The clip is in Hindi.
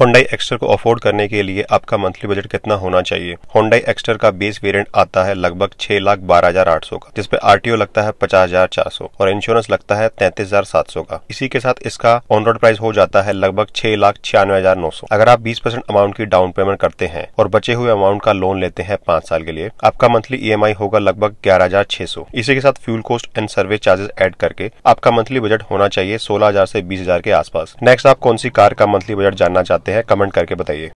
होंडाई एक्स्टर को अफोर्ड करने के लिए आपका मंथली बजट कितना होना चाहिए होंडाई एक्स्टर का बेस वेरिएंट आता है लगभग छह लाख बारह हजार आठ सौ का जिसपे ओ लगता है पचास हजार चार सौ और इंश्योरेंस लगता है तैतीस हजार सात सौ का इसी के साथ इसका ऑन रोड प्राइस हो जाता है लगभग छह लाख छियानवे हजार नौ सौ अगर आप बीस परसेंट अमाउंट की डाउन पेमेंट करते हैं और बचे हुए अमाउंट का लोन लेते हैं पांच साल के लिए आपका मंथली ई e होगा लगभग ग्यारह हजार छह सौ इसी के साथ fuel cost and service charges add करके आपका मंथली बजट होना चाहिए सोलह हजार से बीस हजार के आसपास नेक्स्ट आप कौन सी कार का मंथली बजट जानना चाहते करते हैं कमेंट करके बताइए